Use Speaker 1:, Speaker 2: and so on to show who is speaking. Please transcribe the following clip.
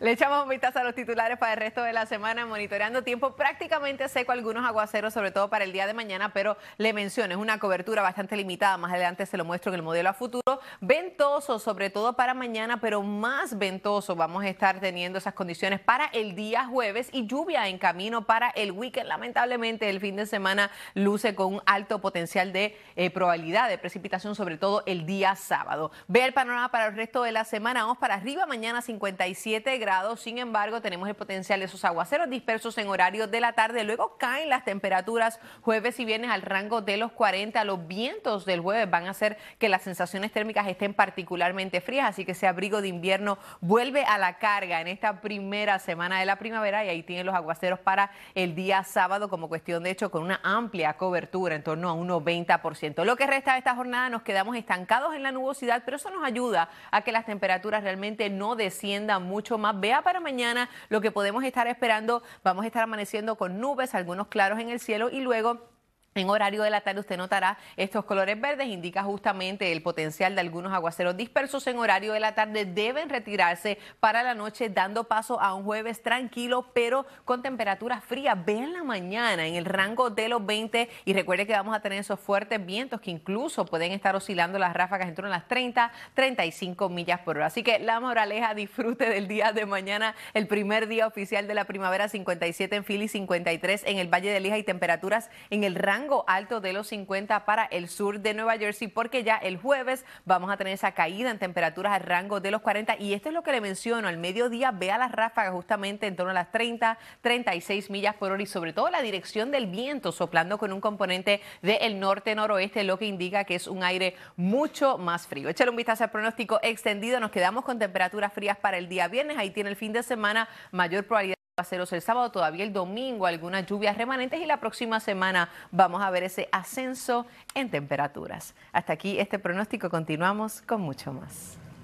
Speaker 1: Le echamos un vistazo a los titulares para el resto de la semana, monitoreando tiempo prácticamente seco, algunos aguaceros, sobre todo para el día de mañana, pero le menciono, es una cobertura bastante limitada. Más adelante se lo muestro en el modelo a futuro. Ventoso, sobre todo para mañana, pero más ventoso. Vamos a estar teniendo esas condiciones para el día jueves y lluvia en camino para el weekend. Lamentablemente, el fin de semana luce con un alto potencial de eh, probabilidad de precipitación, sobre todo el día sábado. Ve el panorama para el resto de la semana. Vamos para arriba, mañana 57 grados sin embargo, tenemos el potencial de esos aguaceros dispersos en horario de la tarde. Luego caen las temperaturas jueves y viernes al rango de los 40. Los vientos del jueves van a hacer que las sensaciones térmicas estén particularmente frías, así que ese abrigo de invierno vuelve a la carga en esta primera semana de la primavera y ahí tienen los aguaceros para el día sábado como cuestión de hecho con una amplia cobertura en torno a un 90% Lo que resta de esta jornada nos quedamos estancados en la nubosidad, pero eso nos ayuda a que las temperaturas realmente no desciendan mucho más Vea para mañana lo que podemos estar esperando. Vamos a estar amaneciendo con nubes, algunos claros en el cielo y luego en horario de la tarde usted notará estos colores verdes, indica justamente el potencial de algunos aguaceros dispersos en horario de la tarde. Deben retirarse para la noche dando paso a un jueves tranquilo pero con temperaturas frías. en la mañana en el rango de los 20 y recuerde que vamos a tener esos fuertes vientos que incluso pueden estar oscilando las ráfagas entre las 30, 35 millas por hora. Así que la moraleja, disfrute del día de mañana, el primer día oficial de la primavera 57 en Philly, 53 en el Valle de Lija y temperaturas en el rango rango alto de los 50 para el sur de Nueva Jersey porque ya el jueves vamos a tener esa caída en temperaturas al rango de los 40 y esto es lo que le menciono, al mediodía vea las ráfagas justamente en torno a las 30, 36 millas por hora y sobre todo la dirección del viento soplando con un componente del norte-noroeste, lo que indica que es un aire mucho más frío. Échale un vistazo al pronóstico extendido, nos quedamos con temperaturas frías para el día viernes, ahí tiene el fin de semana mayor probabilidad Paseros el sábado, todavía el domingo algunas lluvias remanentes y la próxima semana vamos a ver ese ascenso en temperaturas. Hasta aquí este pronóstico, continuamos con mucho más.